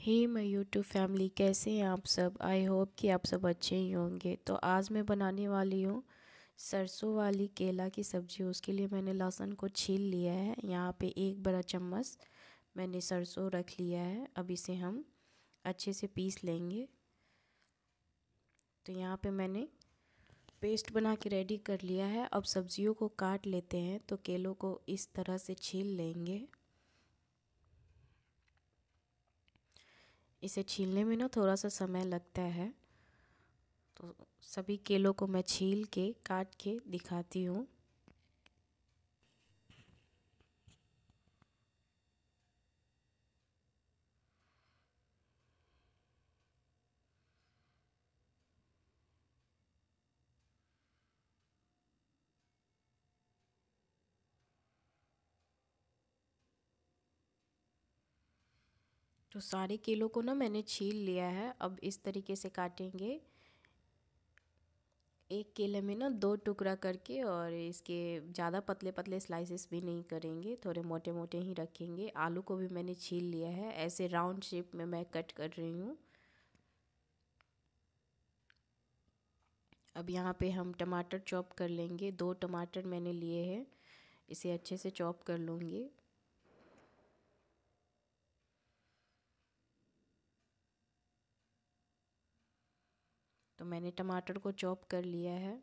हे मैं YouTube family कैसे हैं आप सब आई होप कि आप सब अच्छे ही होंगे तो आज मैं बनाने वाली हूँ सरसों वाली केला की सब्ज़ी उसके लिए मैंने लहसुन को छील लिया है यहाँ पे एक बड़ा चम्मच मैंने सरसों रख लिया है अब इसे हम अच्छे से पीस लेंगे तो यहाँ पे मैंने पेस्ट बना के रेडी कर लिया है अब सब्जियों को काट लेते हैं तो केलों को इस तरह से छील लेंगे इसे छीलने में ना थोड़ा सा समय लगता है तो सभी केलों को मैं छील के काट के दिखाती हूँ तो सारे केलों को ना मैंने छील लिया है अब इस तरीके से काटेंगे एक केले में ना दो टुकड़ा करके और इसके ज़्यादा पतले पतले स्लाइसेस भी नहीं करेंगे थोड़े मोटे मोटे ही रखेंगे आलू को भी मैंने छील लिया है ऐसे राउंड शेप में मैं कट कर रही हूँ अब यहाँ पे हम टमाटर चॉप कर लेंगे दो टमाटर मैंने लिए हैं इसे अच्छे से चॉप कर लूँगी तो मैंने टमाटर को चॉप कर लिया है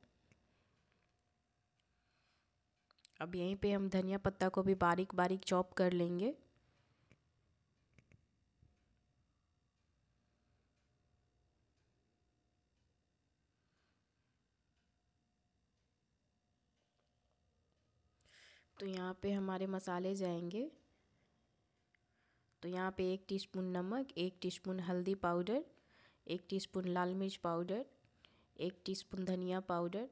अब यहीं पे हम धनिया पत्ता को भी बारीक बारीक चॉप कर लेंगे तो यहाँ पे हमारे मसाले जाएंगे तो यहाँ पे एक टीस्पून नमक एक टीस्पून हल्दी पाउडर एक टीस्पून लाल मिर्च पाउडर एक टीस्पून धनिया पाउडर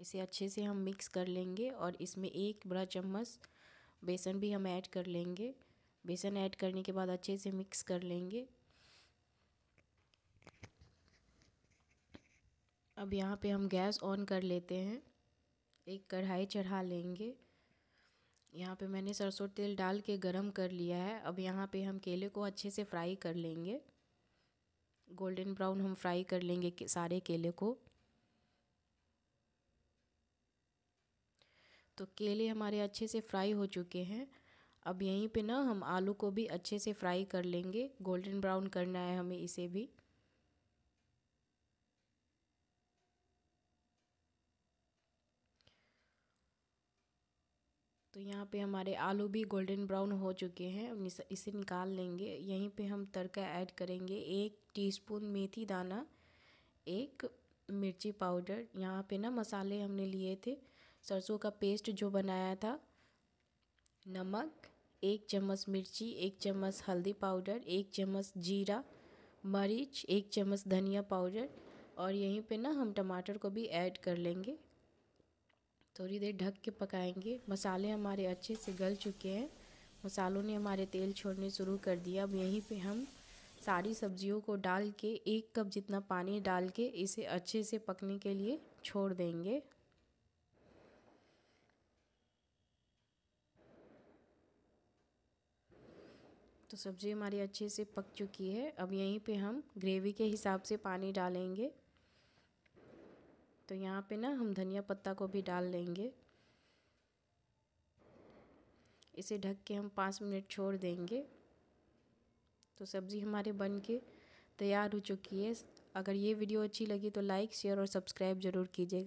इसे अच्छे से हम मिक्स कर लेंगे और इसमें एक बड़ा चम्मच बेसन भी हम ऐड कर लेंगे बेसन ऐड करने के बाद अच्छे से मिक्स कर लेंगे अब यहाँ पे हम गैस ऑन कर लेते हैं एक कढ़ाई चढ़ा लेंगे यहाँ पे मैंने सरसों तेल डाल के गरम कर लिया है अब यहाँ पे हम केले को अच्छे से फ्राई कर लेंगे गोल्डन ब्राउन हम फ्राई कर लेंगे के, सारे केले को तो केले हमारे अच्छे से फ्राई हो चुके हैं अब यहीं पे ना हम आलू को भी अच्छे से फ्राई कर लेंगे गोल्डन ब्राउन करना है हमें इसे भी तो यहाँ पे हमारे आलू भी गोल्डन ब्राउन हो चुके हैं इसे निकाल लेंगे यहीं पे हम तड़का ऐड करेंगे एक टीस्पून मेथी दाना एक मिर्ची पाउडर यहाँ पे ना मसाले हमने लिए थे सरसों का पेस्ट जो बनाया था नमक एक चम्मच मिर्ची एक चम्मच हल्दी पाउडर एक चम्मच जीरा मरीच एक चम्मच धनिया पाउडर और यहीं पे ना हम टमाटर को भी ऐड कर लेंगे थोड़ी देर ढक के पकाएंगे मसाले हमारे अच्छे से गल चुके हैं मसालों ने हमारे तेल छोड़ने शुरू कर दिया अब यहीं पे हम सारी सब्जियों को डाल के एक कप जितना पानी डाल के इसे अच्छे से पकने के लिए छोड़ देंगे तो सब्ज़ी हमारी अच्छे से पक चुकी है अब यहीं पे हम ग्रेवी के हिसाब से पानी डालेंगे तो यहाँ पे ना हम धनिया पत्ता को भी डाल लेंगे इसे ढक के हम पाँच मिनट छोड़ देंगे तो सब्ज़ी हमारे बन के तैयार हो चुकी है अगर ये वीडियो अच्छी लगी तो लाइक शेयर और सब्सक्राइब ज़रूर कीजिएगा